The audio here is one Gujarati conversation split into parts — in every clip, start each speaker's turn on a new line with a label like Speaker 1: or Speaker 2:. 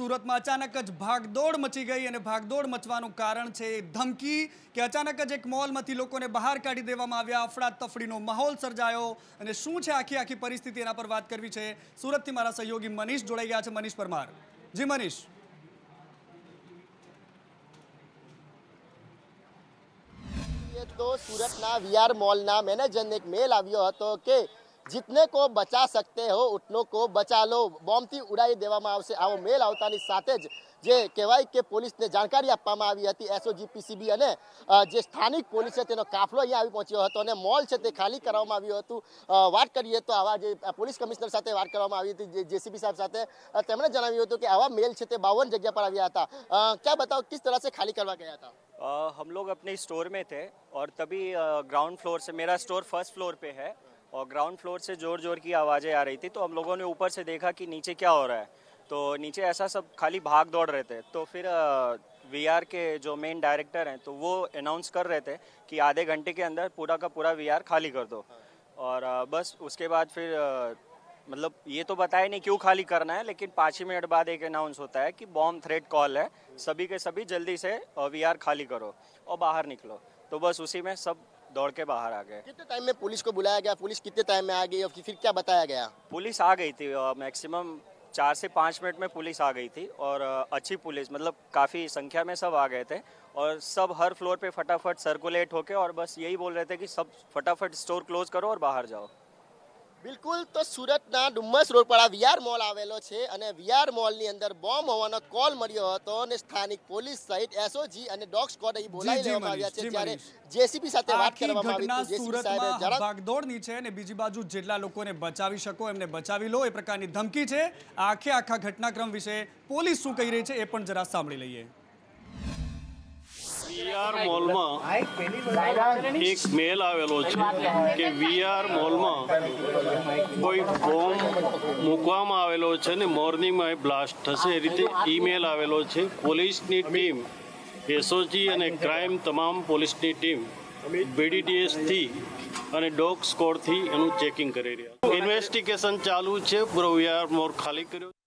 Speaker 1: સુરતમાં અચાનક જ ભાગદોડ મચી ગઈ અને ભાગદોડ મચવાનું કારણ છે ધમકી કે અચાનક જ એક મોલમાંથી લોકોને બહાર કાઢી દેવામાં આવ્યા અફડાતફડીનો માહોલ સર્જાયો અને શું છે આખી આખી પરિસ્થિતિ એના પર વાત કરવી છે સુરતથી મારા સહયોગી મનીષ જોડાઈ ગયા છે મનીષ પરમાર જી મનીષ
Speaker 2: તો સુરતના વીઆર મોલના મેનેજરને એક મેલ આવ્યો હતો કે જીતને કો બચા સકતે હો ઉઠનો કો બચા લો બોમ્બથી ઉડાવી દેવામાં આવશે આવો મેલ આવતાની સાથે જ જે કહેવાય કે પોલીસને જાણકારી આપવામાં આવી હતી એસઓજી પીસીબી અને જે સ્થાનિક પોલીસ છે તેનો કાફલો અહીંયા આવી પહોંચ્યો હતો અને મોલ છે તે ખાલી કરવામાં આવ્યું હતું વાત કરીએ તો આવા જે પોલીસ કમિશનર સાથે વાત કરવામાં આવી હતી જેસીબી સાહેબ સાથે તેમણે જણાવ્યું હતું કે આવા મેલ છે તે બાવન જગ્યા પર આવ્યા હતા ક્યાં બતાવો કિસ तरह ખાલી કરવા
Speaker 3: ગયા હતા था हम लोग अपने स्टोर में थे और तभी ग्राउंड फ्लोर से मेरा स्टोर फर्स्ट फ्लोर पे और ग्राउंड फ्लोर से ज़ोर ज़ोर की आवाज़ें आ रही थी तो हम लोगों ने ऊपर से देखा कि नीचे क्या हो रहा है तो नीचे ऐसा सब खाली भाग दौड़ रहे थे तो फिर वी आर के जो मेन डायरेक्टर हैं तो वो अनाउंस कर रहे थे कि आधे घंटे के अंदर पूरा का पूरा वी आर खाली कर दो और बस उसके बाद फिर मतलब ये तो बताया नहीं क्यों खाली करना है लेकिन पाँच ही मिनट बाद एक अनाउंस होता है कि बॉम्ब थ्रेट कॉल है सभी के सभी जल्दी से वी आर खाली करो और बाहर निकलो तो बस उसी में सब दौड़ के बाहर आ गए कितने
Speaker 2: टाइम में पुलिस को बुलाया गया पुलिस कितने टाइम में आ गई और फिर क्या बताया गया
Speaker 3: पुलिस आ गई थी मैक्सिमम चार से पाँच मिनट में पुलिस आ गई थी और अच्छी पुलिस मतलब काफ़ी संख्या में सब आ गए थे और सब हर फ्लोर पे फटाफट सर्कुलेट होके और बस यही बोल रहे थे कि सब फटाफट स्टोर क्लोज करो और बाहर जाओ
Speaker 2: બિલકુલ તો સુરતના ડુમ્મસ રોડ પર આ વીઆર મોલ આવેલો છે અને વીઆર મોલની અંદર બોમ્બ હોવાનો કોલ મળ્યો હતો અને સ્થાનિક પોલીસ સહિત એસઓજી અને ડોગ સ્કોડ અહીં બોલાવી લેવામાં આવ્યા છે જ્યારે જેસીબી સાથે વાત કરવામાં આવી હતી
Speaker 1: ભાગદોડની છે અને બીજી બાજુ જેટલા લોકોને બચાવી શકો એમને બચાવી લો એ પ્રકારની ધમકી છે આખે આખા ઘટનાક્રમ વિશે પોલીસ શું કહી રહી છે એ પણ જરા સાંભળી લઈએ
Speaker 3: વીઆર મોલમાં એક મેલ આવેલો છે કે વીઆર મોલમાં કોઈ ફોર્મ મૂકવામાં આવેલો છે ને મોર્નિંગમાં એ બ્લાસ્ટ થશે એ રીતે ઈમેલ આવેલો છે પોલીસની ટીમ એસઓજી અને ક્રાઇમ તમામ પોલીસની ટીમ બીડીટીએસથી અને ડોગ સ્કોડથી એનું ચેકિંગ કરી રહ્યા ઇન્વેસ્ટિગેશન ચાલુ છે વીઆર મોર ખાલી કર્યો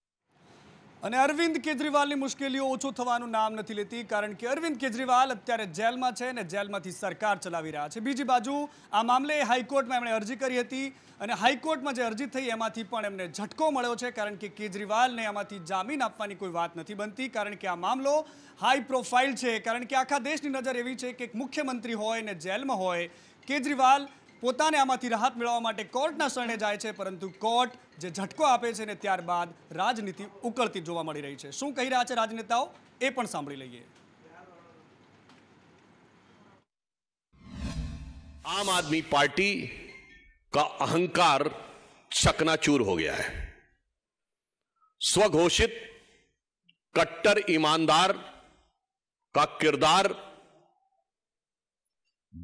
Speaker 1: અને અરવિંદ કેજરીવાલની મુશ્કેલીઓ ઓછું થવાનું નામ નથી લેતી કારણ કે અરવિંદ કેજરીવાલ અત્યારે જેલમાં છે અને જેલમાંથી સરકાર ચલાવી રહ્યા છે બીજી બાજુ આ મામલે હાઈકોર્ટમાં એમણે અરજી કરી હતી અને હાઈકોર્ટમાં જે અરજી થઈ એમાંથી પણ એમને ઝટકો મળ્યો છે કારણ કે કેજરીવાલને આમાંથી જામીન આપવાની કોઈ વાત નથી બનતી કારણ કે આ મામલો હાઈ પ્રોફાઇલ છે કારણ કે આખા દેશની નજર એવી છે કે એક મુખ્યમંત્રી હોય અને જેલમાં હોય કેજરીવાલ પોતાને આમાંથી રાહત મેળવવા માટે કોર્ટના શરણે જાય છે પરંતુ કોર્ટ જે ઝટકો આપે છે ને ત્યારબાદ રાજનીતિ ઉકળતી જોવા મળી રહી છે શું કહી રહ્યા છે રાજનેતાઓ એ પણ સાંભળી લઈએ
Speaker 4: આમ આદમી પાર્ટી કા અહંકાર चकनाचूर हो गया है स्वघोषित कट्टर ईमानदार का किरदार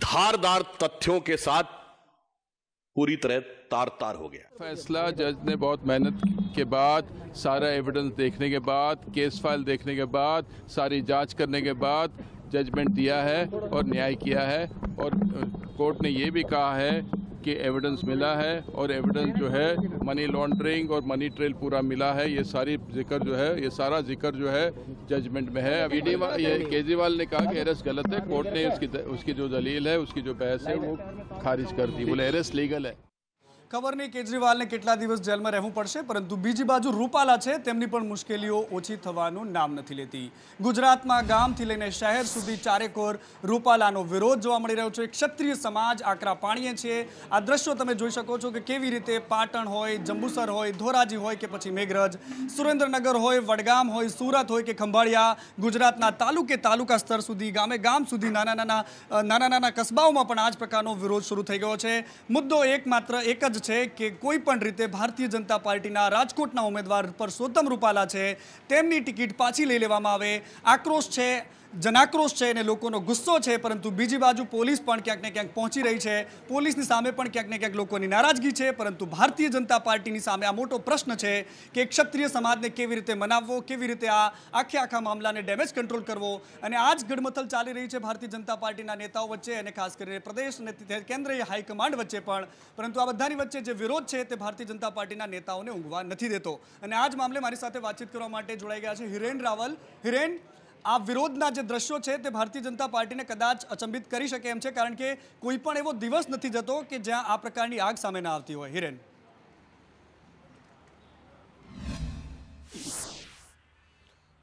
Speaker 4: धारदार तथ्यों के साथ पूरी तरह तार तार हो गया फैसला
Speaker 3: जज ने बहुत मेहनत के बाद सारा एविडेंस देखने के बाद केस फाइल देखने के बाद सारी जांच करने के बाद जजमेंट दिया है और न्याय किया है और कोर्ट ने यह भी कहा है के एविडेंस मिला है और एविडेंस जो है मनी लॉन्ड्रिंग और मनी ट्रेल पूरा मिला है ये सारी जिक्र जो है ये सारा जिक्र जो है जजमेंट में है अभी ईडी केजरीवाल ने कहा कि अरेस्ट गलत है कोर्ट ने उसकी उसकी जो दलील है उसकी जो बहस है वो खारिज कर दी बोले अरेस्ट लीगल है
Speaker 1: ખબર નહીં કેજરીવાલને કેટલા દિવસ જેલમાં રહેવું પડશે પરંતુ બીજી બાજુ રૂપાલા છે તેમની પણ મુશ્કેલીઓ ઓછી થવાનું નામ નથી લેતી ગુજરાતમાં ગામથી લઈને શહેર સુધી ચારેકોર રૂપાલાનો વિરોધ જોવા મળી રહ્યો છે ક્ષત્રિય સમાજ આકરા પાણીએ છે આ દ્રશ્યો તમે જોઈ શકો છો કે કેવી રીતે પાટણ હોય જંબુસર હોય ધોરાજી હોય કે પછી મેઘરજ સુરેન્દ્રનગર હોય વડગામ હોય સુરત હોય કે ખંભાળિયા ગુજરાતના તાલુકે તાલુકા સ્તર સુધી ગામે ગામ સુધી નાના નાના નાના નાના કસ્બાઓમાં પણ આ જ પ્રકારનો વિરોધ શરૂ થઈ ગયો છે મુદ્દો એકમાત્ર એક જ છે કે કોઈ પણ રીતે ભારતીય જનતા પાર્ટીના રાજકોટના ઉમેદવાર પરસોત્તમ રૂપાલા છે તેમની ટિકિટ પાછી લઈ લેવામાં આવે આક્રોશ છે જનાક્રોશ છે અને લોકોનો ગુસ્સો છે પરંતુ બીજી બાજુ પોલીસ પણ ક્યાંક ને ક્યાંક પહોંચી રહી છે પોલીસની સામે પણ ક્યાંક ને ક્યાંક લોકોની નારાજગી છે પરંતુ ભારતીય જનતા પાર્ટીની સામે આ મોટો પ્રશ્ન છે કે ક્ષત્રિય સમાજને કેવી રીતે મનાવવો કેવી રીતે આ આખે આખા મામલાને ડેમેજ કંટ્રોલ કરવો અને આ જ ગડમથલ ચાલી રહી છે ભારતીય જનતા પાર્ટીના નેતાઓ વચ્ચે અને ખાસ કરીને પ્રદેશ અને કેન્દ્રીય હાઈકમાન્ડ વચ્ચે પણ પરંતુ આ બધાની વચ્ચે જે વિરોધ છે તે ભારતીય જનતા પાર્ટીના નેતાઓને ઊંઘવા નથી દેતો અને આ જ મામલે મારી સાથે વાતચીત કરવા માટે જોડાઈ ગયા છે હિરેન રાવલ હિરેન આ વિરોધના જે દ્રશ્યો છે તે ભારતીય જનતા પાર્ટીને કદાચ અચંબિત કરી શકે એમ છે કારણ કે કોઈ પણ એવો દિવસ નથી જતો કે જ્યાં આ પ્રકારની આગ સામે ના આવતી હોય હિરેન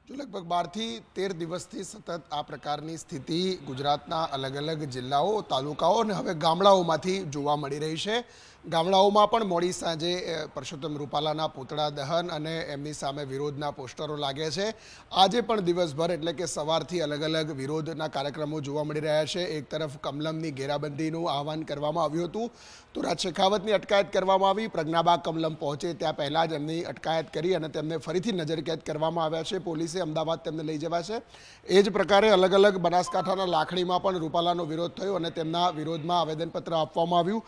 Speaker 4: જો લગભગ બારથી તેર દિવસથી સતત આ પ્રકારની સ્થિતિ ગુજરાતના અલગ અલગ જિલ્લાઓ તાલુકાઓ અને હવે ગામડાઓમાંથી જોવા મળી રહી છે ગામડાઓમાં પણ મોડી સાંજે પરસોત્તમ રૂપાલાના પૂતળા દહન અને એમની સામે વિરોધના પોસ્ટરો લાગે છે આજે પણ દિવસભર એટલે કે સવારથી અલગ અલગ વિરોધના કાર્યક્રમો જોવા મળી રહ્યા છે એક તરફ કમલમની ઘેરાબંધીનું આહવાન કરવામાં આવ્યું હતું તો રાજ શેખાવતની અટકાયત કરવામાં આવી પ્રજ્ઞાબા કમલમ પહોંચે ત્યાં પહેલાં જ એમની અટકાયત કરી અને તેમને ફરીથી નજરકેદ કરવામાં આવ્યા છે પોલીસે અમદાવાદ તેમને લઈ જવા છે એ જ પ્રકારે અલગ અલગ બનાસકાંઠાના લાખણીમાં પણ રૂપાલાનો વિરોધ થયો અને તેમના વિરોધમાં આવેદનપત્ર આપવામાં આવ્યું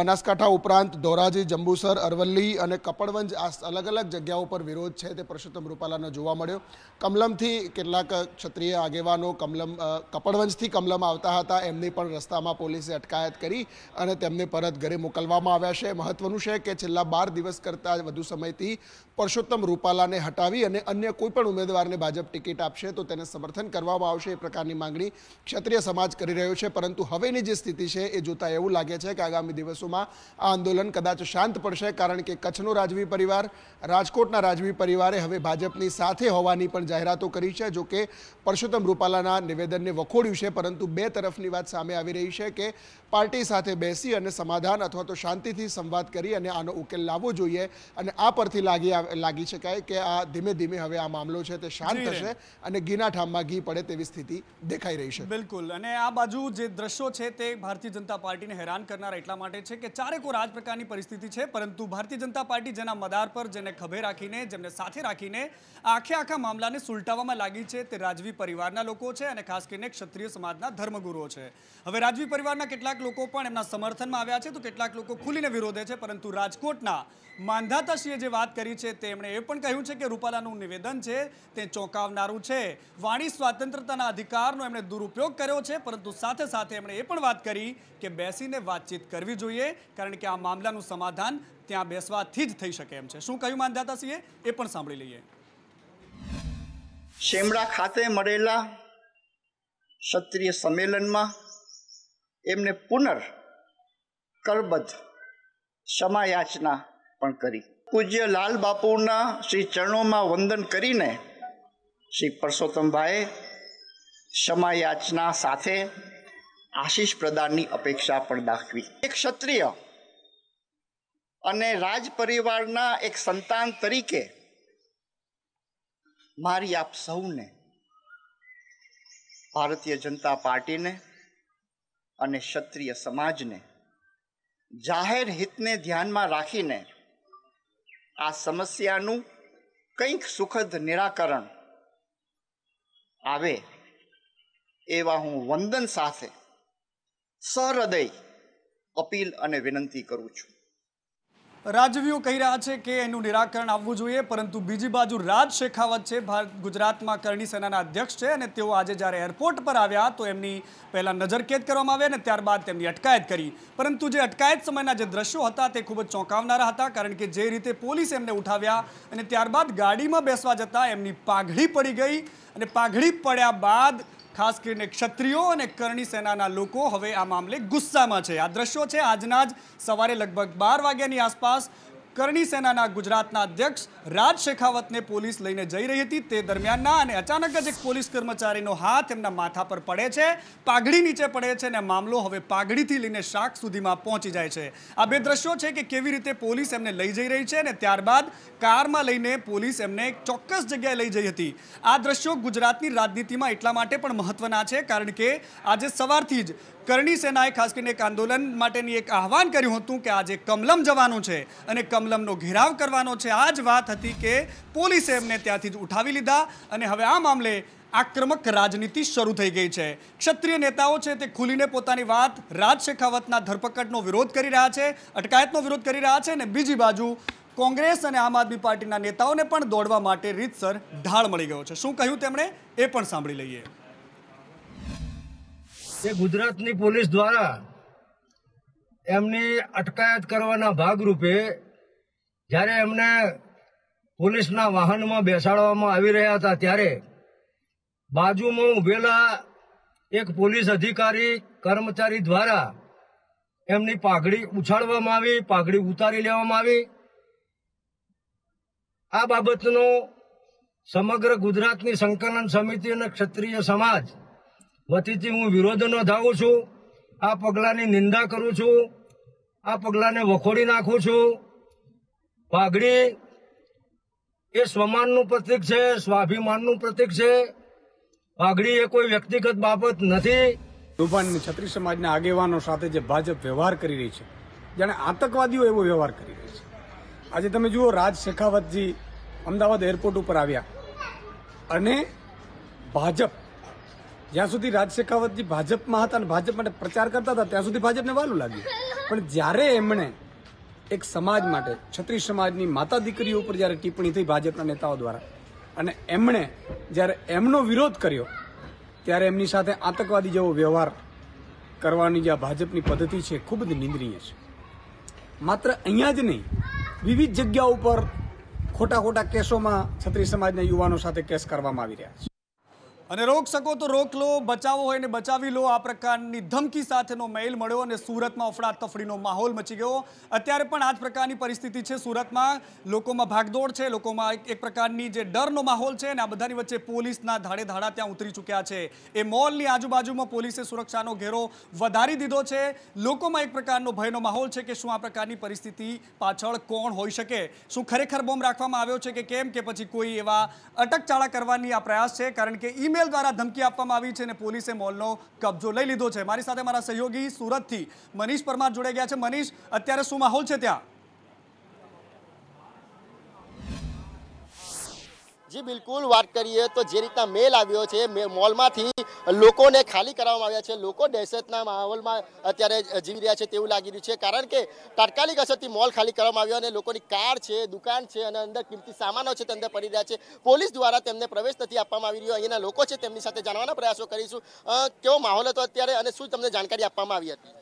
Speaker 4: બનાસકાંઠા ઉપરાંત ધોરાજી જંબુસર અરવલ્લી અને કપડવંજ આ અલગ અલગ જગ્યાઓ પર વિરોધ છે તે પુરુષોત્તમ રૂપાલાનો જોવા મળ્યો કમલમથી કેટલાક ક્ષત્રિય આગેવાનો કમલમ કપડવંજથી કમલમ આવતા હતા એમની પણ રસ્તામાં પોલીસે અટકાયત કરી અને તેમને પરત ઘરે મોકલવામાં આવ્યા છે મહત્વનું છે કે છેલ્લા બાર દિવસ કરતાં વધુ સમયથી પરસોત્તમ રૂપાલાને હટાવી અને અન્ય કોઈપણ ઉમેદવારને ભાજપ ટિકિટ આપશે તો તેને સમર્થન કરવામાં આવશે એ પ્રકારની માંગણી ક્ષત્રિય સમાજ કરી રહ્યો છે પરંતુ હવેની જે સ્થિતિ છે એ જોતાં એવું લાગે છે કે આગામી દિવસોમાં આ આંદોલન કદાચ શાંત પડશે કારણ કે કચ્છનો રાજવી પરિવાર રાજકોટના રાજવી પરિવારે હવે ભાજપની સાથે હોવાની પણ જાહેરાતો કરી છે જોકે પરસોત્તમ રૂપાલાના નિવેદનને વખોડ્યું છે પરંતુ બે તરફની વાત સામે આવી રહી છે કે પાર્ટી સાથે બેસી અને સમાધાન અથવા તો શાંતિથી સંવાદ કરી અને આનો ઉકેલ લાવવો જોઈએ અને આ પરથી લાગી આવે લાગી શકાય કે આ ધીમે ધીમે હવે આ મામલો છે તે શાંત થશે અને ગીના ઠામમાં ઘી પડે તેવી સ્થિતિ દેખાઈ રહી છે
Speaker 1: બિલકુલ અને આ બાજુ જે દ્રશ્યો છે તે ભારતીય જનતા પાર્ટીને હેરાન કરનાર એટલા માટે છે કે ચારેક આ જ પ્રકારની પરિસ્થિતિ છે પરંતુ ભારતીય જનતા પાર્ટી જેના મદાર પર જેને ખભે રાખીને જેમને સાથે રાખીને આખે આખા મામલાને સુલટાવવામાં લાગી છે તે રાજવી પરિવારના લોકો છે અને ખાસ કરીને ક્ષત્રિય સમાજના ધર્મગુરુઓ છે હવે રાજવી પરિવારના કેટલાક લોકો પણ એમના સમર્થનમાં આવ્યા છે તો કેટલાક લોકો ખુલીને વિરોધે છે પરંતુ રાજકોટના માંધાતાશીએ જે વાત કરી છે તેમણે એ પણ કહ્યું છે કે રૂપાલાનું નિવેદન છે તે ચોંકાવનારું છે વાણી સ્વાતંત્રતાના અધિકારનો એમણે દુરુપયોગ કર્યો છે પરંતુ સાથે સાથે એમણે એ પણ વાત કરી કે બેસીને વાતચીત કરવી જોઈએ કારણ કે આ મામલાનું સમાધાન ત્યાં બેસવાથી જ થઈ શકે એમ છે શું કહ્યું માંધાતાશીએ એ પણ સાંભળી લઈએ શેમડા ખાતે મળેલા ક્ષત્રિય સંમેલનમાં
Speaker 2: એમને પુનર્ કરબદ્ધ સમાયાચના પણ કરી પૂજ્ય લાલ બાપુના શ્રી ચરણોમાં વંદન કરીને શ્રી પરસોત્તમભાઈએ ક્ષમાયાચના સાથે આશીષ પ્રદાનની અપેક્ષા પણ દાખવી એક ક્ષત્રિય અને રાજ પરિવારના એક સંતાન તરીકે મારી આપ સૌને ભારતીય જનતા પાર્ટીને અને ક્ષત્રિય સમાજને જાહેર હિતને ધ્યાનમાં રાખીને આ સમસ્યાનું કંઈક સુખદ નિરાકરણ આવે એવા હું વંદન સાથે
Speaker 1: સહૃદય અપીલ અને વિનંતી કરું છું રાજવીઓ કહી રહ્યા છે કે એનું નિરાકરણ આવવું જોઈએ પરંતુ બીજી બાજુ રાજ શેખાવત છે ભારત ગુજરાતમાં કરણી સેનાના અધ્યક્ષ છે અને તેઓ આજે જ્યારે એરપોર્ટ પર આવ્યા તો એમની પહેલાં નજરકેદ કરવામાં આવી અને ત્યારબાદ તેમની અટકાયત કરી પરંતુ જે અટકાયત સમયના જે દ્રશ્યો હતા તે ખૂબ જ ચોંકાવનારા હતા કારણ કે જે રીતે પોલીસ એમને ઉઠાવ્યા અને ત્યારબાદ ગાડીમાં બેસવા જતાં એમની પાઘડી પડી ગઈ અને પાઘડી પડ્યા બાદ ખાસ કરીને ક્ષત્રિયો અને કરણી સેનાના લોકો હવે આ મામલે ગુસ્સામાં છે આ દ્રશ્યો છે આજના જ સવારે લગભગ બાર વાગ્યાની આસપાસ કરણી સેનાના ગુજરાતના અધ્યક્ષ રાજ શેખાવતને પોલીસ લઈને જઈ રહી હતી તે દરમિયાનના અને અચાનક જ એક પોલીસ કર્મચારીનો હાથ એમના માથા પર પડે છે પાઘડી નીચે પડે છે અને મામલો હવે પાઘડીથી લઈને શાક સુધીમાં પહોંચી જાય છે આ બે દ્રશ્યો છે કે કેવી રીતે પોલીસ એમને લઈ જઈ રહી છે અને ત્યારબાદ કારમાં લઈને પોલીસ એમને એક ચોક્કસ જગ્યાએ લઈ જઈ હતી આ દ્રશ્યો ગુજરાતની રાજનીતિમાં એટલા માટે પણ મહત્વના છે કારણ કે આજે સવારથી જ કરણી સેનાએ ખાસ કરીને એક આંદોલન માટેની એક આહવાન કર્યું હતું કે આજે કમલમ જવાનું છે અને કમલમનો ઘેરાવ કરવાનો છે આ જ વાત હતી કે પોલીસે એમને ત્યાંથી જ ઉઠાવી લીધા અને હવે આ મામલે આક્રમક રાજનીતિ શરૂ થઈ ગઈ છે ક્ષત્રિય નેતાઓ છે તે ખુલીને પોતાની વાત રાજ શેખાવતના ધરપકડનો વિરોધ કરી રહ્યા છે અટકાયતનો વિરોધ કરી રહ્યા છે અને બીજી બાજુ કોંગ્રેસ અને આમ આદમી પાર્ટીના નેતાઓને પણ દોડવા માટે રીતસર ઢાળ મળી ગયો છે શું કહ્યું તેમણે એ પણ સાંભળી લઈએ કે ગુજરાતની પોલીસ દ્વારા એમની અટકાયત કરવાના ભાગરૂપે જ્યારે એમને પોલીસના વાહનમાં બેસાડવામાં આવી રહ્યા હતા ત્યારે બાજુમાં ઉભેલા એક પોલીસ અધિકારી કર્મચારી દ્વારા એમની પાઘડી ઉછાળવામાં આવી પાઘડી ઉતારી લેવામાં આવી આ બાબતનો સમગ્ર ગુજરાતની સંકલન સમિતિ અને ક્ષત્રિય સમાજ વતીથી હું વિરોધ નોંધાવું છું આ પગલાંની નિંદા કરું છું આ પગલાંને વખોડી નાખું છું પાઘડી એ સ્વમાનનું પ્રતિક છે સ્વાભિમાનનું પ્રતિક છે પાઘડી એ કોઈ વ્યક્તિગત બાબત નથી રૂપાણી છત્રી સમાજના આગેવાનો સાથે જે ભાજપ વ્યવહાર કરી રહી છે જાણે આતંકવાદીઓ એવો વ્યવહાર કરી રહી છે આજે તમે જુઓ રાજ શેખાવતજી અમદાવાદ એરપોર્ટ ઉપર આવ્યા અને ભાજપ જ્યાં સુધી રાજ ભાજપમાં હતા અને ભાજપ માટે પ્રચાર કરતા હતા ત્યાં સુધી ભાજપને વાલું લાગ્યું પણ જ્યારે એમણે એક સમાજ માટે છત્રી સમાજની માતા દીકરીઓ ઉપર જ્યારે ટિપ્પણી થઈ ભાજપના નેતાઓ દ્વારા અને એમણે જ્યારે એમનો વિરોધ કર્યો ત્યારે એમની સાથે આતંકવાદી જેવો વ્યવહાર કરવાની જે આ ભાજપની પદ્ધતિ છે ખૂબ જ નિંદનીય છે માત્ર અહીંયા જ નહીં વિવિધ જગ્યાઓ ઉપર ખોટા ખોટા કેસોમાં છત્રી સમાજના યુવાનો સાથે કેસ કરવામાં આવી રહ્યા છે અને રોક શકો તો રોક લો બચાવો હોય ને બચાવી લો આ પ્રકારની ધમકી સાથેનો મેઇલ મળ્યો અને સુરતમાં અફડાતફડીનો માહોલ મચી ગયો અત્યારે પણ આ જ પ્રકારની પરિસ્થિતિ છે સુરતમાં લોકોમાં ભાગદોડ છે લોકોમાં એક પ્રકારની જે ડરનો માહોલ છે અને આ બધાની વચ્ચે પોલીસના ધાડે ધાડા ત્યાં ઉતરી ચૂક્યા છે એ મોલની આજુબાજુમાં પોલીસે સુરક્ષાનો ઘેરો વધારી દીધો છે લોકોમાં એક પ્રકારનો ભયનો માહોલ છે કે શું આ પ્રકારની પરિસ્થિતિ પાછળ કોણ હોઈ શકે શું ખરેખર બોમ્બ રાખવામાં આવ્યો છે કે કેમ કે પછી કોઈ એવા અટકચાળા કરવાની આ પ્રયાસ છે કારણ કે ઈમેલ ઈમેલ દ્વારા ધમકી આપવામાં આવી છે અને પોલીસે મોલનો કબજો લઈ લીધો છે મારી સાથે મારા સહયોગી સુરતથી મનીષ પરમાર જોડે ગયા છે મનીષ અત્યારે શું માહોલ છે ત્યાં
Speaker 2: જી બિલકુલ વાત કરીએ તો જે રીતના મેલ આવ્યો છે મોલમાંથી લોકોને ખાલી કરવામાં આવ્યા છે લોકો દહેશતના માહોલમાં અત્યારે જીવી રહ્યા છે તેવું લાગી રહ્યું છે કારણ કે તાત્કાલિક અસરથી મોલ ખાલી કરવામાં આવ્યો અને લોકોની કાર છે દુકાન છે અને અંદર કિંમતી સામાનો છે તે અંદર પડી રહ્યા છે પોલીસ દ્વારા તેમને પ્રવેશ નથી આપવામાં આવી રહ્યો અહીંના લોકો છે તેમની સાથે જાણવાના પ્રયાસો કરીશું કેવો માહોલ હતો અત્યારે અને શું તમને જાણકારી આપવામાં આવી હતી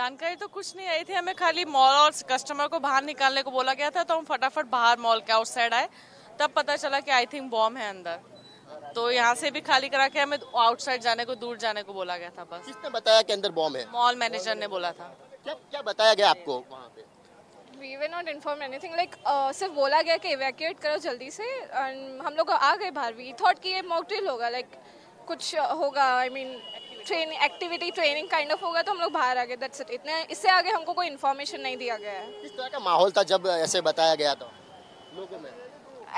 Speaker 5: जानकारी તો कुछ નહીં आई थी हमें खाली मॉल और कस्टमर को बाहर निकालने को बोला गया था तो हम फटाफट बाहर मॉल के आउटसाइड आए तब पता चला कि आई थिंक बॉम्ब है अंदर तो यहाँ से भी खाली करा के हमें आउटसाइड जाने को दूर जाने को बोला गया था बस किसने बताया
Speaker 2: कि अंदर बॉम्ब है मॉल
Speaker 5: मैनेजर ने बोला था क्या
Speaker 2: क्या बताया गया आपको
Speaker 5: we were not inform any thing like सिर्फ बोला गया कि इवैक्यूएट करो जल्दी से एंड हम लोग आ गए बाहर वी थॉट कि ये मॉकड्रिल होगा लाइक like, कुछ होगा I mean train activity training kind of होगा तो हम लोग बाहर आ गए दैट्स इट इतने इससे आगे हमको कोई इन्फॉर्मेशन नहीं दिया गया है किस तरह का
Speaker 2: माहौल था जब ऐसे बताया गया था
Speaker 5: लोगों में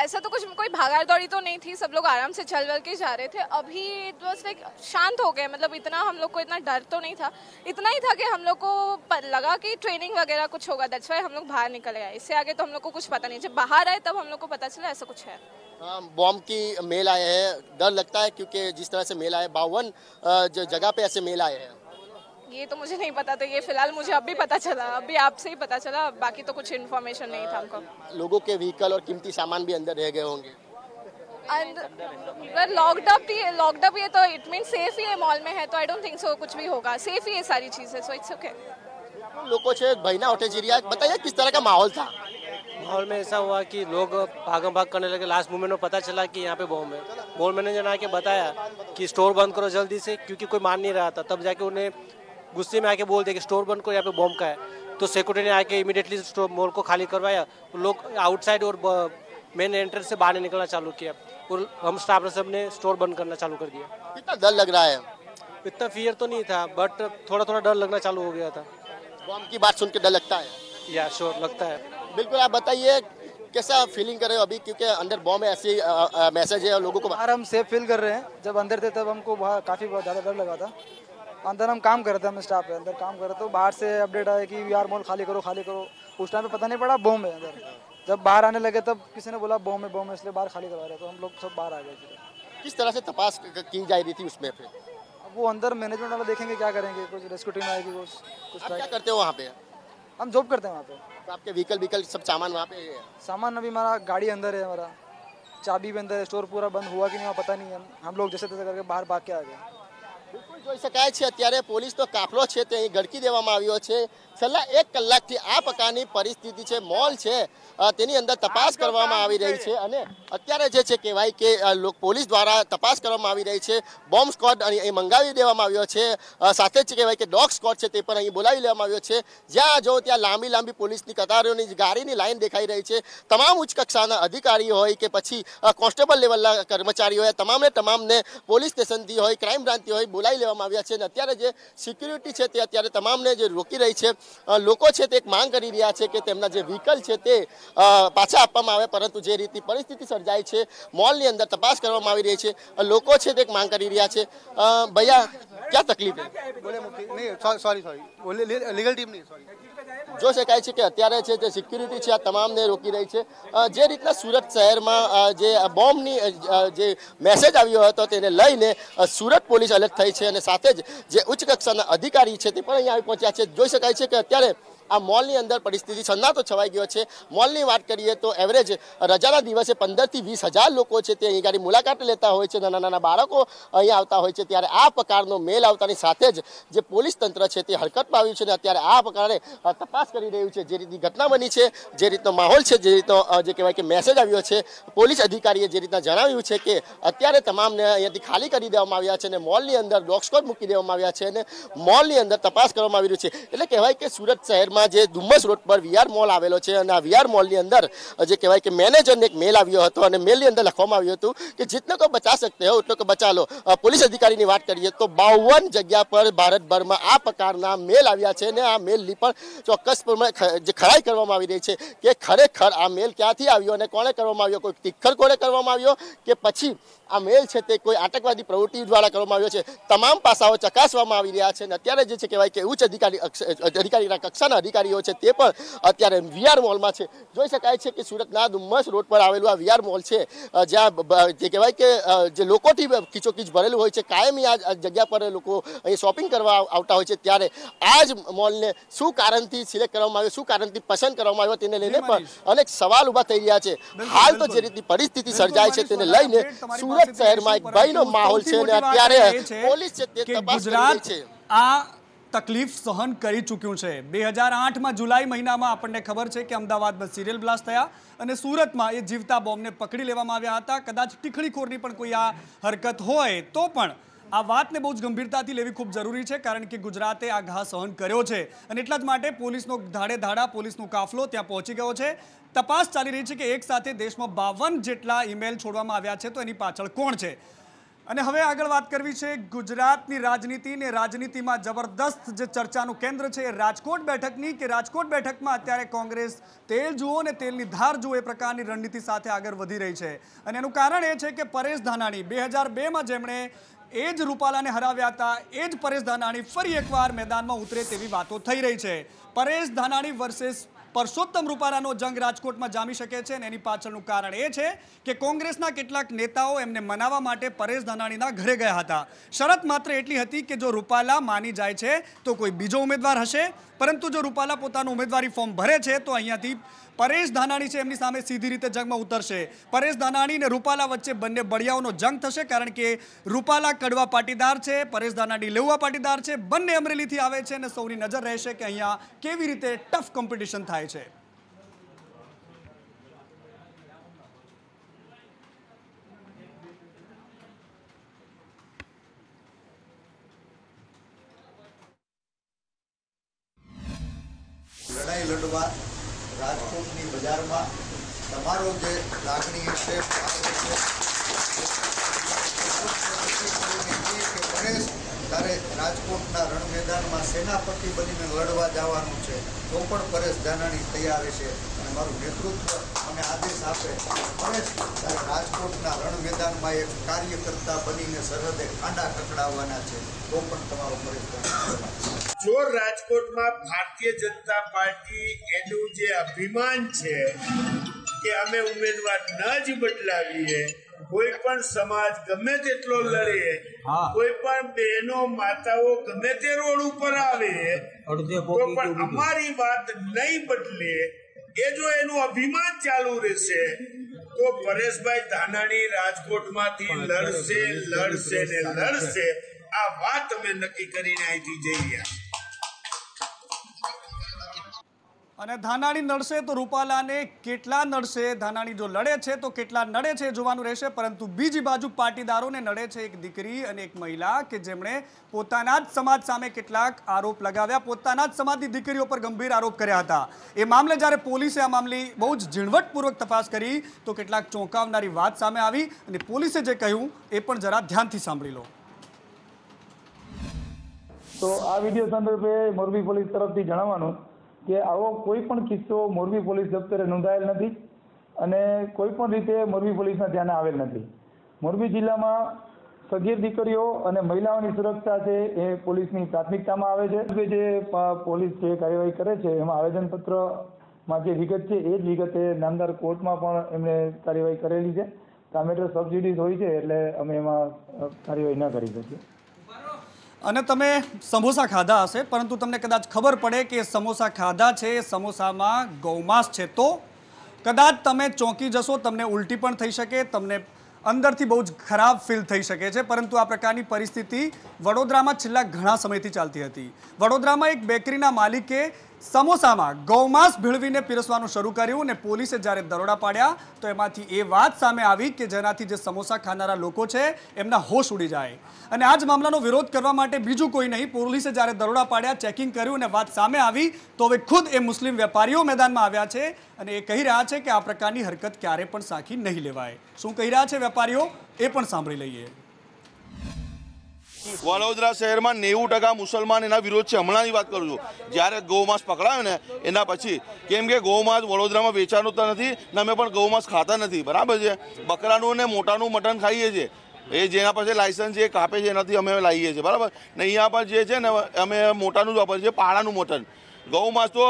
Speaker 5: ऐसा तो कुछ कोई भागा दौड़ी तो नहीं थी सब लोग आराम से चल वल के जा रहे थे अभी इट वॉज लाइक शांत हो गए मतलब इतना हम लोग को इतना डर तो नहीं था इतना ही था कि हम लोग को लगा कि ट्रेनिंग वगैरह कुछ होगा दैट्स वाई हम लोग बाहर निकल गए इससे आगे तो हम लोग को कुछ पता नहीं जब बाहर आए तब हम लोग को पता चला ऐसा कुछ है
Speaker 2: बॉम्ब हाँ, की मेल आए हैं डर लगता है क्योंकि जिस तरह से मेल आए बावन जगह पे ऐसे मेल आए हैं
Speaker 5: ये तो मुझे नहीं पता था ये फिलहाल मुझे अभी पता चला अभी आपसे ही पता चला बाकी तो कुछ इन्फॉर्मेशन नहीं था हमको
Speaker 2: लोगों के व्हीकल और कीमती सामान भी अंदर रह गए होंगे
Speaker 5: अंदर लॉकडाउन भी लॉकडाउन ये तो इट मीन सेफ ही है मॉल में है तो आई डोंट थिंक सो कुछ भी होगा सेफ ही है सारी चीजें सो इट्स ओके
Speaker 3: लोगों से भैना होटल जीरिया बताइए किस तरह का माहौल था माहौल में ऐसा हुआ कि लोग भागम भाग करने लगे लास्ट मोमेंट में पता चला कि यहाँ पे बॉम्ब है मॉल मैनेजर ने आके बताया कि स्टोर बंद करो जल्दी से क्योंकि कोई मान नहीं रहा था तब जाके उन्हें गुस्से में आके बोल दिया कि स्टोर बंद करो यहाँ पे बॉम्ब का है तो सिक्योरिटी ने आके इमीडिएटली स्टोर मॉल को खाली करवाया तो लोग आउटसाइड और मेन एंट्रेंस से बाहर निकलना चालू किया और हम स्टाफ ने सब ने स्टोर बंद करना चालू कर दिया कितना डर लग रहा है इतना फियर तो नहीं था बट थोड़ा थोड़ा डर लगना चालू हो गया था बॉम्ब की बात सुन के डर लगता
Speaker 5: है या श्योर लगता है
Speaker 2: बिल्कुल आप बताइए कैसा फीलिंग कर रहे हो अभी क्योंकि अंदर बॉम्ब है ऐसी मैसेज है लोगों को
Speaker 1: बाहर हम सेफ फील कर रहे हैं जब अंदर थे तब हमको काफ़ी ज़्यादा डर लगा था अंदर हम काम कर रहे थे हम स्टाफ पे अंदर काम कर रहे तो बाहर से अपडेट आया कि यार मॉल खाली करो खाली करो उस टाइम पे पता नहीं पड़ा बॉम्ब है अंदर जब बाहर आने लगे तब किसी ने बोला बॉम्ब है बॉम्ब है इसलिए बाहर खाली करवा रहे तो हम लोग सब बाहर आ गए थे
Speaker 2: किस तरह से तपास की जा रही थी उसमें फिर
Speaker 1: अब वो अंदर मैनेजमेंट वाले देखेंगे क्या करेंगे
Speaker 2: कुछ रेस्क्यू टीम आएगी कुछ कुछ क्या करते हो वहाँ पे हम जॉब करते हैं वहाँ पे तो आपके व्हीकल व्हीकल
Speaker 1: सब सामान वहाँ पे सामान अभी हमारा गाड़ी अंदर है हमारा चाबी भी अंदर है स्टोर पूरा बंद हुआ कि नहीं वहाँ पता नहीं है हम लोग जैसे तैसे करके बाहर भाग के आ गए
Speaker 2: જોઈ શકાય છે અત્યારે પોલીસનો કાફલો છે તે અહીં ગડકી દેવામાં આવ્યો છે છેલ્લા એક કલાકથી આ પ્રકારની પરિસ્થિતિ છે મોલ છે તેની અંદર તપાસ કરવામાં આવી રહી છે અને અત્યારે જે છે કહેવાય કે પોલીસ દ્વારા તપાસ કરવામાં આવી રહી છે બોમ્બ સ્કોડ અહીં મંગાવી દેવામાં આવ્યો છે સાથે જ કહેવાય કે ડોગ સ્કોડ છે તે પણ અહીં બોલાવી લેવામાં આવ્યો છે જ્યાં જો ત્યાં લાંબી લાંબી પોલીસની કતારોની ગાડીની લાઈન દેખાઈ રહી છે તમામ ઉચ્ચ કક્ષાના અધિકારીઓ હોય કે પછી કોન્સ્ટેબલ લેવલના કર્મચારીઓ હોય તમામને તમામને પોલીસ સ્ટેશનથી હોય ક્રાઇમ બ્રાન્ચથી હોય બોલા બોલાવી લેવામાં આવ્યા છે અને અત્યારે જે સિક્યુરિટી છે તે અત્યારે તમામને જે રોકી રહી છે લોકો છે તે એક માંગ કરી રહ્યા છે કે તેમના જે વ્હીકલ છે તે પાછા આપવામાં આવે પરંતુ જે રીતની પરિસ્થિતિ સર્જાય છે મોલની અંદર તપાસ કરવામાં આવી રહી છે લોકો છે તે એક માંગ કરી રહ્યા છે ભૈયા क्या તકલીફ
Speaker 4: છે સોરી સોરી લીગલ ટીમ નહીં સોરી
Speaker 2: જોઈ શકાય છે કે અત્યારે છે જે સિક્યુરિટી છે આ તમામને રોકી રહી છે જે રીતના સુરત શહેરમાં જે બોમ્બની જે મેસેજ આવ્યો હતો તેને લઈને સુરત પોલીસ અલર્ટ થઈ છે અને સાથે જ જે ઉચ્ચ કક્ષાના અધિકારી છે તે પણ અહીંયા આવી પહોંચ્યા છે જોઈ શકાય છે કે અત્યારે આ મોલની અંદર પરિસ્થિતિ સન્નાટો છવાઈ ગયો છે મોલની વાત કરીએ તો એવરેજ રજાના દિવસે પંદરથી વીસ હજાર લોકો છે તે અહીં ગાડી મુલાકાત લેતા હોય છે નાના નાના બાળકો અહીંયા આવતા હોય છે ત્યારે આ પ્રકારનો મેલ આવતાની સાથે જ જે પોલીસ તંત્ર છે તે હરકતમાં આવ્યું છે અને અત્યારે આ પ્રકારે તપાસ કરી રહ્યું છે જે રીતની ઘટના બની છે જે રીતનો માહોલ છે જે રીતનો જે કહેવાય કે મેસેજ આવ્યો છે પોલીસ અધિકારીએ જે રીતના જણાવ્યું છે કે અત્યારે તમામને અહીંયાથી ખાલી કરી દેવામાં આવ્યા છે અને મોલની અંદર ડોગ સ્કોડ મૂકી દેવામાં આવ્યા છે અને મોલની અંદર તપાસ કરવામાં આવી રહી છે એટલે કહેવાય કે સુરત શહેરમાં સુરતમાં જે ડુમ્મસ રોડ પર વીઆર મોલ આવેલો છે અને આ વીઆર મોલની અંદર જે કહેવાય કે મેનેજરને એક મેલ આવ્યો હતો અને મેલની અંદર લખવામાં આવ્યું હતું કે જીતને કોઈ બચા સકતે હો ઉતનો કો બચા લો પોલીસ અધિકારીની વાત કરીએ તો બાવન જગ્યા પર ભારતભરમાં આ પ્રકારના મેલ આવ્યા છે અને આ મેલની પણ ચોક્કસ જે ખરાઈ કરવામાં આવી રહી છે કે ખરેખર આ મેલ ક્યાંથી આવ્યો અને કોણે કરવામાં આવ્યો કોઈ તિખર કોણે કરવામાં આવ્યો કે પછી આ મેલ છે તે કોઈ આતંકવાદી પ્રવૃત્તિ દ્વારા કરવામાં આવ્યો છે તમામ પાસાઓ ચકાસવામાં આવી રહ્યા છે અને અત્યારે જે છે કહેવાય કે ઉચ્ચ અધિકારી અધિકારીના કક્ષાના અધિકારીઓ છે તે પણ અત્યારે વીઆર મોલમાં છે જોઈ શકાય છે કે સુરતના ડુમ્મસ રોડ પર આવેલું આ વીઆર મોલ છે જ્યાં જે કહેવાય કે જે લોકોથી ખીચોખીચ ભરેલું હોય છે કાયમી આ જગ્યા પર લોકો અહીં શોપિંગ કરવા આવતા હોય છે ત્યારે આ જ મોલને શું કારણથી સિલેક્ટ કરવામાં આવ્યો શું કારણથી પસંદ કરવામાં આવ્યો તેને લઈને પણ અનેક સવાલ ઊભા થઈ રહ્યા છે હાલ તો જે રીતની પરિસ્થિતિ સર્જાય છે તેને લઈને સુરત સુરત શહેરમાં એક ભયનો માહોલ છે અને અત્યારે
Speaker 1: પોલીસ છે તે તપાસ છે આ તકલીફ સહન કરી ચૂક્યું છે બે હજાર આઠમાં જુલાઈ મહિનામાં આપણને ખબર છે કે અમદાવાદમાં સિરિયલ બ્લાસ્ટ થયા અને સુરતમાં એ જીવતા બોમ્બને પકડી લેવામાં આવ્યા હતા કદાચ ટીખળીખોરની પણ કોઈ આ હરકત હોય તો પણ આ વાતને બહુ જ ગંભીરતાથી લેવી ખૂબ જરૂરી છે કારણ કે ગુજરાતે આ ઘા સહન કર્યો છે અને એટલા જ માટે પોલીસનો ધાડે ધાડા પોલીસનો કાફલો ત્યાં પહોંચી ગયો છે તપાસ ચાલી રહી છે કે એક સાથે દેશમાં બાવન જેટલા ઈમેલ છોડવામાં આવ્યા છે તો એની પાછળ કોણ છે અને હવે આગળ વાત કરવી છે ગુજરાતની રાજનીતિ ને રાજનીતિમાં જબરદસ્ત જે ચર્ચાનું કેન્દ્ર છે એ રાજકોટ બેઠકની કે રાજકોટ બેઠકમાં અત્યારે કોંગ્રેસ તેલ જુઓ ને તેલની ધાર જુઓ એ પ્રકારની રણનીતિ સાથે આગળ વધી રહી છે અને એનું કારણ એ છે કે પરેશ ધાનાણી બે હજાર બેમાં જેમણે એ જ રૂપાલાને હરાવ્યા હતા એ જ પરેશ ધાનાણી ફરી એકવાર મેદાનમાં ઉતરે તેવી વાતો થઈ રહી છે પરેશ ધાનાણી વર્સેસ પરસોત્તમ રૂપાલાનો જંગ રાજકોટમાં જામી શકે છે અને એની પાછળનું કારણ એ છે કે કોંગ્રેસના કેટલાક નેતાઓ એમને મનાવવા માટે પરેશ ધાનાણીના ઘરે ગયા હતા શરત માત્ર એટલી હતી કે જો રૂપાલા માની જાય છે તો કોઈ બીજો ઉમેદવાર હશે પરંતુ જો રૂપાલા પોતાનું ઉમેદવારી ફોર્મ ભરે છે તો અહીંયાથી પરેશ ધાનાણી છે એમની સામે સીધી રીતે જંગમાં ઉતરશે પરેશ ધાનાણી અને રૂપાલા વચ્ચે બંને બળિયાઓનો જંગ થશે કારણ કે રૂપાલા કડવા પાટીદાર છે પરેશ ધાનાણી લેવા પાટીદાર છે બંને અમરેલીથી આવે છે અને સૌની નજર રહેશે કે અહીંયા કેવી રીતે ટફ કોમ્પિટિશન થાય છે
Speaker 2: લડાઈ લડવા રાજકોટની બજારમાં તમારો જે લાગણી છે
Speaker 1: પરેશ રાજકોટના રણ મેદાનમાં સેનાપતિ બનીને લડવા જવાનું છે તો પણ પરેશ ધાનાણી તૈયાર છે મારું નેતૃત્વ અને આદેશ આપે મળે ત્યારે રાજકોટના રણ મેદાનમાં એક કાર્યકર્તા બનીને સરહદે કાંડા કકડાવવાના છે તો પણ તમારો પ્રયત્ન
Speaker 3: જો રાજકોટમાં ભારતીય
Speaker 4: જનતા પાર્ટી
Speaker 3: એનું જે અભિમાન
Speaker 4: છે કે અમે ઉમેદવાર ન જ બદલાવીએ કોઈ પણ સમાજ ગમે તેટલો લડીએ કોઈ પણ બહેનો માતાઓ ગમે તે રોડ ઉપર આવે તો પણ અમારી વાત નહીં બદલે એ જો એનું અભિમાન ચાલુ રહેશે તો પરેશભાઈ ધાનાણી રાજકોટમાંથી લડશે લડશે ને લડશે આ વાત અમે નક્કી કરીને અહીંથી રહ્યા
Speaker 1: અને ધાનાણી નડશે તો રૂપાલાને કેટલા નડશે ધાનાણી જો લડે છે તો કેટલા નડે છે જોવાનું રહેશે પરંતુ બીજી બાજુ પાટીદારોને નડે છે એક દીકરી અને એક મહિલા કે જેમણે પોતાના જ સમાજ સામે કેટલાક આરોપ લગાવ્યા પોતાના જ સમાજની દીકરીઓ પર ગંભીર આરોપ કર્યા હતા એ મામલે જ્યારે પોલીસે આ મામલી બહુ જ ઝીણવટપૂર્વક તપાસ કરી તો કેટલાક ચોંકાવનારી વાત સામે આવી અને પોલીસે જે કહ્યું એ પણ જરા ધ્યાનથી સાંભળી લો તો આ વિડીયો
Speaker 4: સંદર્ભે મોરબી પોલીસ તરફથી જણાવવાનું કે આવો કોઈ પણ કિસ્સો મોરબી પોલીસ દફતરે
Speaker 1: નોંધાયેલ નથી અને કોઈ પણ રીતે મોરબી પોલીસના ધ્યાને આવેલ નથી મોરબી જિલ્લામાં સગીર દીકરીઓ અને મહિલાઓની સુરક્ષા છે એ પોલીસની પ્રાથમિકતામાં આવે છે કે જે પોલીસ જે કાર્યવાહી કરે છે એમાં આવેદનપત્રમાં જે વિગત છે એ જ વિગતે નામદાર કોર્ટમાં પણ એમણે કાર્યવાહી કરેલી છે ટામેટર સબસિડીઝ હોય છે એટલે અમે એમાં કાર્યવાહી ન કરી શકીએ અને તમે સમોસા ખાધા હશે પરંતુ તમને કદાચ ખબર પડે કે સમોસા ખાધા છે સમોસામાં ગૌમાંસ છે તો કદાચ તમે ચોંકી જશો તમને ઉલટી પણ થઈ શકે તમને અંદરથી બહુ જ ખરાબ ફીલ થઈ શકે છે પરંતુ આ પ્રકારની પરિસ્થિતિ વડોદરામાં છેલ્લા ઘણા સમયથી ચાલતી હતી વડોદરામાં એક બેકરીના માલિકે સમોસામાં ગૌમાંસ ભીળવીને પીરસવાનું શરૂ કર્યું અને પોલીસે જ્યારે દરોડા પાડ્યા તો એમાંથી એ વાત સામે આવી કે જેનાથી જે સમોસા ખાનારા લોકો છે એમના હોશ ઉડી જાય અને આ જ મામલાનો વિરોધ કરવા માટે બીજું કોઈ નહીં પોલીસે જ્યારે દરોડા પાડ્યા ચેકિંગ કર્યું અને વાત સામે આવી તો હવે ખુદ એ મુસ્લિમ વેપારીઓ મેદાનમાં આવ્યા છે અને એ કહી રહ્યા છે કે આ પ્રકારની હરકત ક્યારે પણ સાખી નહીં લેવાય શું કહી રહ્યા છે વેપારીઓ એ પણ સાંભળી લઈએ વડોદરા શહેરમાં નેવું ટકા મુસલમાન એના વિરોધ
Speaker 4: છે હમણાંની વાત કરું છું જ્યારે ગૌમાંસ પકડાયો ને એના પછી કેમ કે ગૌમાંસ વડોદરામાં વેચાણું તો નથી ને અમે પણ ગૌમાંસ ખાતા નથી બરાબર છે બકરાનું ને મોટાનું મટન ખાઈએ છીએ એ જેના પાસે લાયસન્સ છે એ કાપે છે એનાથી અમે લાવીએ છીએ બરાબર ને અહીંયા પર જે છે ને અમે મોટાનું જ વાપરીએ છીએ પાડાનું મટન ગૌમાંસ તો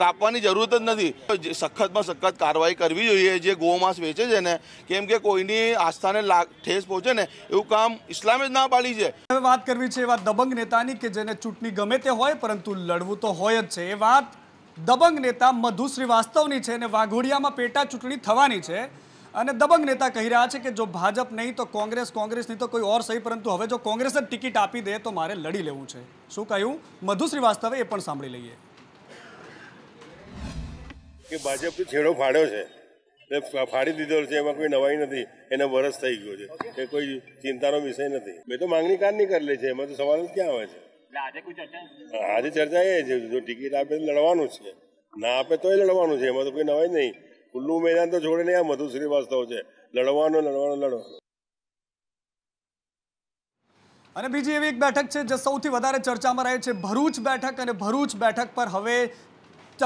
Speaker 4: કાપવાની જરૂરત જ નથી સખતમાં સખત કાર્યવાહી કરવી જોઈએ જે ગૌમાંસ વેચે છે ને કેમ કે કોઈની આસ્થાને ઠેસ પહોંચે
Speaker 1: ને એવું કામ ઇસ્લામે જ ના પાડી છે હવે વાત કરવી છે એવા દબંગ નેતાની કે જેને ચૂંટણી ગમે તે હોય પરંતુ લડવું તો હોય જ છે એ વાત દબંગ નેતા મધુ શ્રીવાસ્તવની છે અને વાઘોડિયામાં પેટા ચૂંટણી થવાની છે અને દબંગ નેતા કહી રહ્યા છે કે જો ભાજપ નહીં તો કોંગ્રેસ કોંગ્રેસ નહીં તો કોઈ ઓર સહી પરંતુ હવે જો કોંગ્રેસ જ ટિકિટ આપી દે તો મારે લડી લેવું છે શું કહ્યું મધુ શ્રીવાસ્તવે એ પણ સાંભળી લઈએ
Speaker 4: કે ભાજપે છેડો
Speaker 3: ફાડ્યો છે ફાડી દીધો છે એમાં કોઈ નવાઈ નથી એને વરસ થઈ ગયો છે કે કોઈ ચિંતાનો વિષય નથી મેં તો માંગણી કાર નહીં કરેલી છે એમાં તો સવાલ જ ક્યાં આવે
Speaker 1: છે
Speaker 3: આજે ચર્ચા એ છે જો ટિકિટ આપે તો લડવાનું છે ના આપે તોય લડવાનું છે એમાં તો કોઈ નવાઈ નહીં ખુલ્લું મેદાન તો નહીં આ મધુ શ્રીવાસ્તવ છે લડવાનો લડવાનો લડવાનો
Speaker 1: અને બીજી એવી એક બેઠક છે જે સૌથી વધારે ચર્ચામાં રહે છે ભરૂચ બેઠક અને ભરૂચ બેઠક પર હવે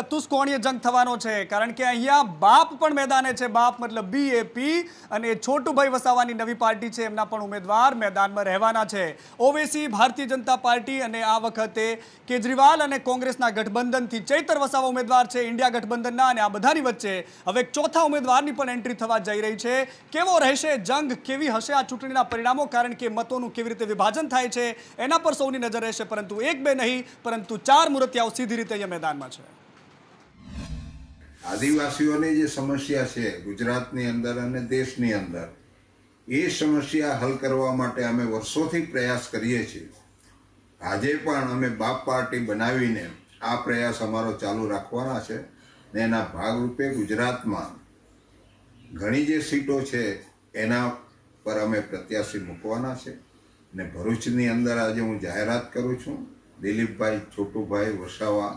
Speaker 1: ચતુષ્કોણીય જંગ થવાનો છે કારણ કે અહીંયા બાપ પણ મેદાને છે બાપ મતલબ બીએપી અને છોટુભાઈ વસાવાની નવી પાર્ટી છે એમના પણ ઉમેદવાર મેદાનમાં રહેવાના છે ઓવેસી ભારતીય જનતા પાર્ટી અને આ વખતે કેજરીવાલ અને કોંગ્રેસના ગઠબંધનથી ચૈતર વસાવા ઉમેદવાર છે ઇન્ડિયા ગઠબંધનના અને આ બધાની વચ્ચે હવે ચોથા ઉમેદવારની પણ એન્ટ્રી થવા જઈ રહી છે કેવો રહેશે જંગ કેવી હશે આ ચૂંટણીના પરિણામો કારણ કે મતોનું કેવી રીતે વિભાજન થાય છે એના પર સૌની નજર રહેશે પરંતુ એક બે નહીં પરંતુ ચાર મૂર્તિઓ સીધી રીતે અહીંયા મેદાનમાં છે
Speaker 4: આદિવાસીઓની જે સમસ્યા છે ગુજરાતની અંદર અને દેશની અંદર એ સમસ્યા હલ કરવા માટે અમે વર્ષોથી પ્રયાસ કરીએ છીએ આજે પણ અમે બાપ પાર્ટી બનાવીને આ પ્રયાસ અમારો ચાલુ રાખવાના છે ને એના ભાગરૂપે ગુજરાતમાં ઘણી જે સીટો છે એના પર અમે પ્રત્યાશી મૂકવાના છે ને ભરૂચની અંદર આજે હું જાહેરાત કરું છું દિલીપભાઈ છોટુભાઈ વસાવા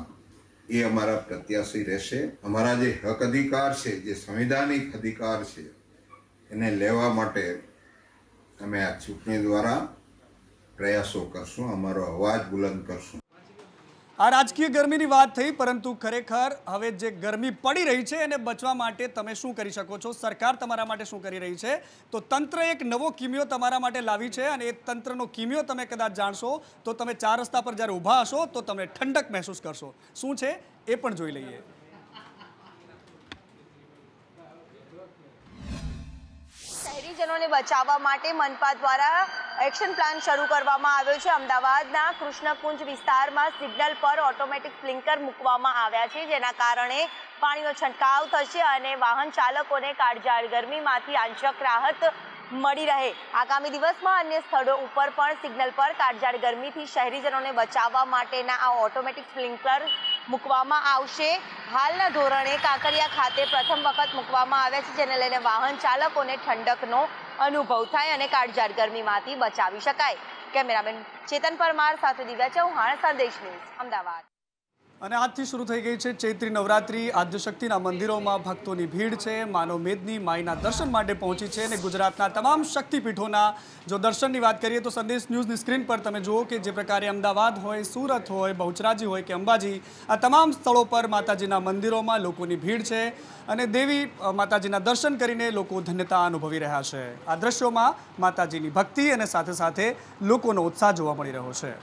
Speaker 4: એ અમારા પ્રત્યાશી રહેશે અમારા જે હક અધિકાર છે જે સંવિધાનિક અધિકાર છે એને લેવા માટે અમે આ ચૂંટણી દ્વારા પ્રયાસો કરશું અમારો અવાજ બુલંદ કરશું
Speaker 1: આ રાજકીય ગરમીની વાત થઈ પરંતુ ખરેખર હવે જે ગરમી પડી રહી છે એને બચવા માટે તમે શું કરી શકો છો સરકાર તમારા માટે શું કરી રહી છે તો તંત્ર એક નવો કિમિયો તમારા માટે લાવી છે અને એ તંત્રનો કિમિયો તમે કદાચ જાણશો તો તમે ચાર રસ્તા પર જ્યારે ઊભા હશો તો તમે ઠંડક મહેસૂસ કરશો શું છે એ પણ જોઈ લઈએ
Speaker 3: શહેરીજનોને બચાવવા માટે મનપા દ્વારા એક્શન પ્લાન શરૂ કરવામાં આવ્યો છે અમદાવાદના કૃષ્ણકુંજ વિસ્તારમાં સિગ્નલ પર ઓટોમેટિક સ્પ્લિંકર મૂકવામાં આવ્યા છે જેના કારણે પાણીનો છંટકાવ થશે અને વાહન ચાલકોને કાળઝાળ ગરમીમાંથી આંશક રાહત મળી રહે આગામી દિવસમાં અન્ય સ્થળો ઉપર પણ સિગ્નલ પર કાળઝાળ ગરમીથી શહેરીજનોને બચાવવા માટેના આ ઓટોમેટિક સ્પ્લિંકર મૂકવામાં આવશે હાલના ધોરણે કાંકરિયા ખાતે પ્રથમ વખત મૂકવામાં આવ્યા છે જેને લઈને વાહન ચાલકોને ઠંડકનો અનુભવ થાય અને કાળજાળ ગરમીમાંથી બચાવી શકાય કેમેરામેન ચેતન પરમાર સાથે દિવ્યા ચૌહાણ સંદેશ ન્યૂઝ
Speaker 1: અમદાવાદ અને આજથી શરૂ થઈ ગઈ છે ચૈત્રી નવરાત્રી આદ્યશક્તિના મંદિરોમાં ભક્તોની ભીડ છે માનવ મેદની માઈના દર્શન માટે પહોંચી છે અને ગુજરાતના તમામ શક્તિપીઠોના જો દર્શનની વાત કરીએ તો સંદેશ ન્યૂઝની સ્ક્રીન પર તમે જુઓ કે જે પ્રકારે અમદાવાદ હોય સુરત હોય બહુચરાજી હોય કે અંબાજી આ તમામ સ્થળો પર માતાજીના મંદિરોમાં લોકોની ભીડ છે અને દેવી માતાજીના દર્શન કરીને લોકો ધન્યતા અનુભવી રહ્યા છે આ દ્રશ્યોમાં માતાજીની ભક્તિ અને સાથે સાથે લોકોનો ઉત્સાહ જોવા મળી રહ્યો છે